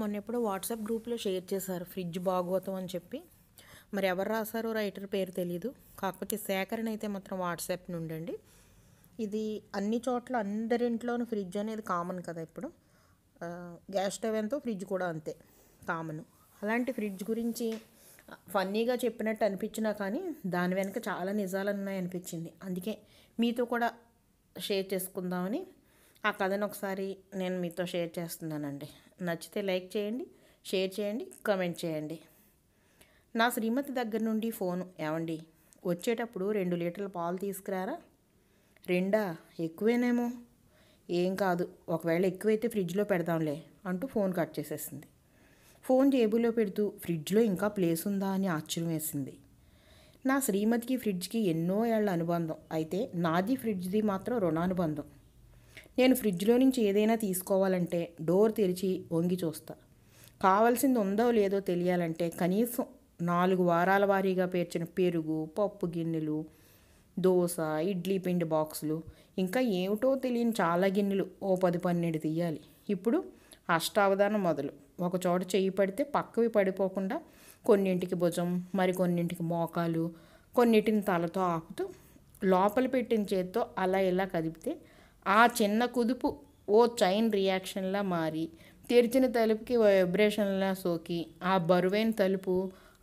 మొన్న ఎప్పుడో వాట్సాప్ గ్రూప్లో షేర్ చేశారు ఫ్రిడ్జ్ బాగోతం అని చెప్పి మరి ఎవరు రాశారో రైటర్ పేరు తెలియదు కాకపోతే సేకరణ అయితే మాత్రం వాట్సాప్ నుండి అండి ఇది అన్ని చోట్ల అందరింట్లోనూ ఫ్రిడ్జ్ అనేది కామన్ కదా ఇప్పుడు గ్యాస్ స్టవ్ ఎంతో ఫ్రిడ్జ్ కూడా అంతే కామన్ అలాంటి ఫ్రిడ్జ్ గురించి ఫన్నీగా చెప్పినట్టు అనిపించినా కానీ దాని వెనుక చాలా నిజాలు ఉన్నాయి అనిపించింది అందుకే మీతో కూడా షేర్ చేసుకుందామని ఆ కథను ఒకసారి నేను మీతో షేర్ చేస్తున్నానండి నచ్చితే లైక్ చేయండి షేర్ చేయండి కమెంట్ చేయండి నా శ్రీమతి దగ్గర నుండి ఫోను ఏమండి వచ్చేటప్పుడు రెండు లీటర్ల పాలు తీసుకురారా రెండా ఎక్కువేనేమో ఏం కాదు ఒకవేళ ఎక్కువైతే ఫ్రిడ్జ్లో పెడదాంలే అంటూ ఫోన్ కట్ చేసేసింది ఫోన్ జేబులో పెడుతూ ఫ్రిడ్జ్లో ఇంకా ప్లేస్ ఉందా అని ఆశ్చర్యం వేసింది నా శ్రీమతికి ఫ్రిడ్జ్కి ఎన్నో ఏళ్ళ అనుబంధం అయితే నాది ఫ్రిడ్జ్ది మాత్రం రుణానుబంధం నేను ఫ్రిడ్జ్లో నుంచి ఏదైనా తీసుకోవాలంటే డోర్ తెరిచి వంగి చూస్తా కావాల్సింది ఉందో లేదో తెలియాలంటే కనీసం నాలుగు వారాల వారీగా పేర్చిన పెరుగు పప్పు గిన్నెలు దోశ ఇడ్లీ పిండి బాక్సులు ఇంకా ఏమిటో తెలియని చాలా గిన్నెలు ఓ పది పన్నెండు తీయాలి ఇప్పుడు అష్టావధానం మొదలు ఒక చోట చేయి పడితే పక్కవి పడిపోకుండా కొన్నింటికి భుజం మరి కొన్నింటికి మోకాలు కొన్నిటిని తలతో ఆపుతూ లోపల పెట్టిన చేత్తో అలా ఇలా కదిపితే ఆ చిన్న కుదుపు ఓ చైన్ రియాక్షన్లా మారి తెరిచిన తలుపుకి వైబ్రేషన్లా సోకి ఆ బరువైన తలుపు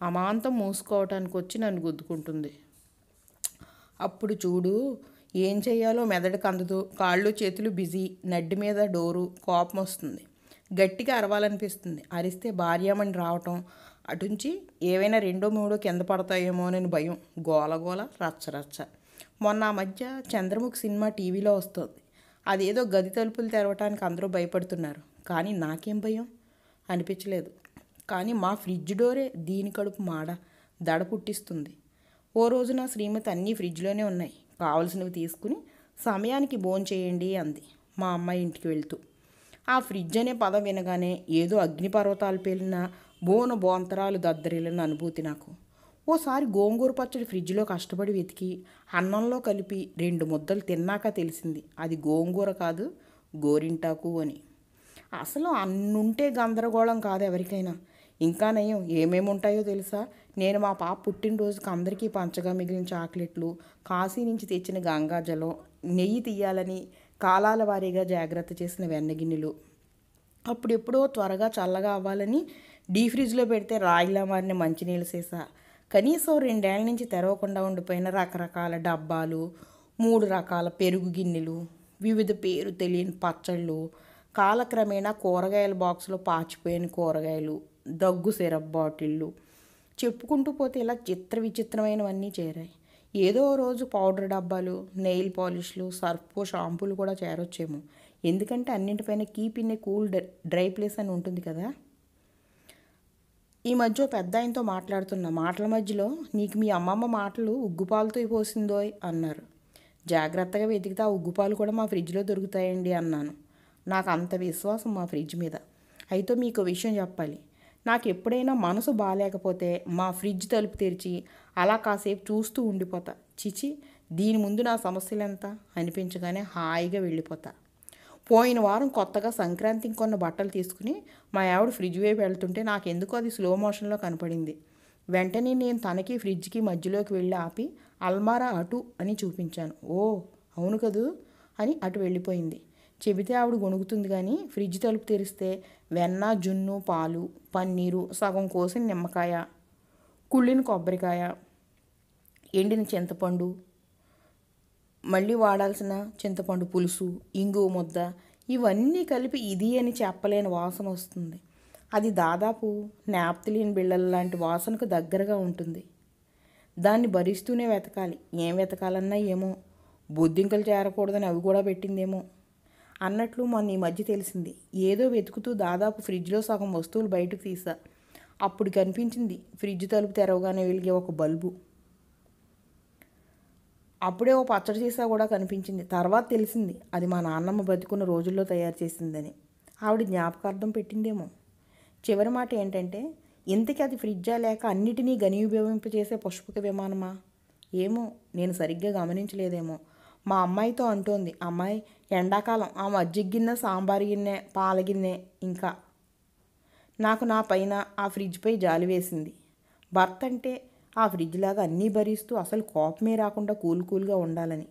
అమాంతం మూసుకోవటానికి వచ్చి నన్ను గుద్దుకుంటుంది అప్పుడు చూడు ఏం చేయాలో మెదడుకు కందదు కాళ్ళు చేతులు బిజీ నడ్డి మీద డోరు కోపం వస్తుంది గట్టిగా అరవాలనిపిస్తుంది అరిస్తే భార్యామణి రావటం అటుంచి ఏవైనా రెండో మూడో కింద పడతాయేమో పడతాయేమోనని భయం గోలగోల రచ్చరచ్చ మొన్న మధ్య చంద్రముఖి సినిమా టీవీలో వస్తుంది అదేదో గది తలుపులు తెరవటానికి అందరూ భయపడుతున్నారు కానీ నాకేం భయం అనిపించలేదు కానీ మా ఫ్రిడ్జ్ డోరే దీని కడుపు మాడ దడ పుట్టిస్తుంది ఓ రోజు నా శ్రీమతి అన్నీ ఫ్రిడ్జ్లోనే ఉన్నాయి కావలసినవి తీసుకుని సమయానికి చేయండి అంది మా అమ్మాయి ఇంటికి వెళ్తూ ఆ ఫ్రిడ్జ్ అనే పదం వినగానే ఏదో అగ్నిపర్వతాలు పేలిన బోను బోంతరాలు దద్దరిల్లిన అనుభూతి నాకు ఓసారి గోంగూర పచ్చడి ఫ్రిడ్జ్లో కష్టపడి వెతికి అన్నంలో కలిపి రెండు ముద్దలు తిన్నాక తెలిసింది అది గోంగూర కాదు గోరింటాకు అని అసలు అన్నుంటే గందరగోళం కాదు ఎవరికైనా ఇంకా నయం ఏమేమి ఉంటాయో తెలుసా నేను మా పాప పుట్టినరోజుకి అందరికీ పంచగా మిగిలిన చాక్లెట్లు కాశీ నుంచి తెచ్చిన గంగాజలం నెయ్యి తీయాలని కాలాల వారీగా జాగ్రత్త చేసిన వెన్నగిన్నెలు అప్పుడెప్పుడో త్వరగా చల్లగా అవ్వాలని డీ ఫ్రిడ్జ్లో పెడితే రాయిలా మారిన మంచినీళ్ళు సీసా కనీసం రెండేళ్ల నుంచి తెరవకుండా ఉండిపోయిన రకరకాల డబ్బాలు మూడు రకాల పెరుగు గిన్నెలు వివిధ పేరు తెలియని పచ్చళ్ళు కాలక్రమేణా కూరగాయల బాక్స్లో పాచిపోయిన కూరగాయలు దగ్గు సిరప్ బాటిళ్ళు చెప్పుకుంటూ పోతే ఇలా చిత్ర విచిత్రమైనవన్నీ చేరాయి ఏదో రోజు పౌడర్ డబ్బాలు నెయిల్ పాలిష్లు సర్ఫ్ షాంపూలు కూడా చేరొచ్చేమో ఎందుకంటే అన్నింటిపైన keep in a cool dry place అని ఉంటుంది కదా ఈ మధ్య పెద్ద ఆయనతో మాట్లాడుతున్న మాటల మధ్యలో నీకు మీ అమ్మమ్మ మాటలు ఉగ్గుపాలతో పోసిందో అన్నారు జాగ్రత్తగా వెతికితే ఆ ఉగ్గుపాలు కూడా మా ఫ్రిడ్జ్లో దొరుకుతాయండి అన్నాను నాకు అంత విశ్వాసం మా ఫ్రిడ్జ్ మీద అయితే మీకు విషయం చెప్పాలి నాకు ఎప్పుడైనా మనసు బాగాలేకపోతే మా ఫ్రిడ్జ్ తలుపు తెరిచి అలా కాసేపు చూస్తూ ఉండిపోతా చిచి దీని ముందు నా సమస్యలు ఎంత అనిపించగానే హాయిగా వెళ్ళిపోతా పోయిన వారం కొత్తగా సంక్రాంతికి కొన్న బట్టలు తీసుకుని మా ఆవిడ ఫ్రిడ్జ్ వైపు వెళ్తుంటే నాకు ఎందుకో అది స్లో మోషన్లో కనపడింది వెంటనే నేను తనకి ఫ్రిడ్జ్కి మధ్యలోకి వెళ్ళి ఆపి అల్మారా అటు అని చూపించాను ఓ అవును కదూ అని అటు వెళ్ళిపోయింది చెబితే ఆవిడ గొనుగుతుంది కానీ ఫ్రిడ్జ్ తలుపు తెరిస్తే వెన్న జున్ను పాలు పన్నీరు సగం కోసిన నిమ్మకాయ కుళ్ళిన కొబ్బరికాయ ఎండిన చింతపండు మళ్ళీ వాడాల్సిన చింతపండు పులుసు ఇంగువ ముద్ద ఇవన్నీ కలిపి ఇది అని చెప్పలేని వాసన వస్తుంది అది దాదాపు నాప్తిలిన్ బిళ్ళల లాంటి వాసనకు దగ్గరగా ఉంటుంది దాన్ని భరిస్తూనే వెతకాలి ఏం వెతకాలన్నా ఏమో బొద్దింకలు చేరకూడదని అవి కూడా పెట్టిందేమో అన్నట్లు మొన్న ఈ మధ్య తెలిసింది ఏదో వెతుకుతూ దాదాపు ఫ్రిడ్జ్లో సగం వస్తువులు బయటకు తీసా అప్పుడు కనిపించింది ఫ్రిడ్జ్ తలుపు తెరవగానే వెలిగే ఒక బల్బు అప్పుడే ఓ పచ్చడి సీసా కూడా కనిపించింది తర్వాత తెలిసింది అది మా నాన్నమ్మ బతుకున్న రోజుల్లో తయారు చేసిందని ఆవిడ జ్ఞాపకార్థం పెట్టిందేమో చివరి మాట ఏంటంటే ఇంతకీ అది ఫ్రిడ్జా లేక అన్నిటినీ గనియోపయోగింపజేసే పుష్పక విమానమా ఏమో నేను సరిగ్గా గమనించలేదేమో మా అమ్మాయితో అంటోంది అమ్మాయి ఎండాకాలం ఆ మజ్జిగ గిన్నె సాంబార్ గిన్నె పాలగిన్నె ఇంకా నాకు నా పైన ఆ ఫ్రిడ్జ్పై జాలి వేసింది భర్త అంటే ఆ ఫ్రిడ్జ్ లాగా అన్నీ భరిస్తూ అసలు కోపమే రాకుండా కూల్ కూల్గా ఉండాలని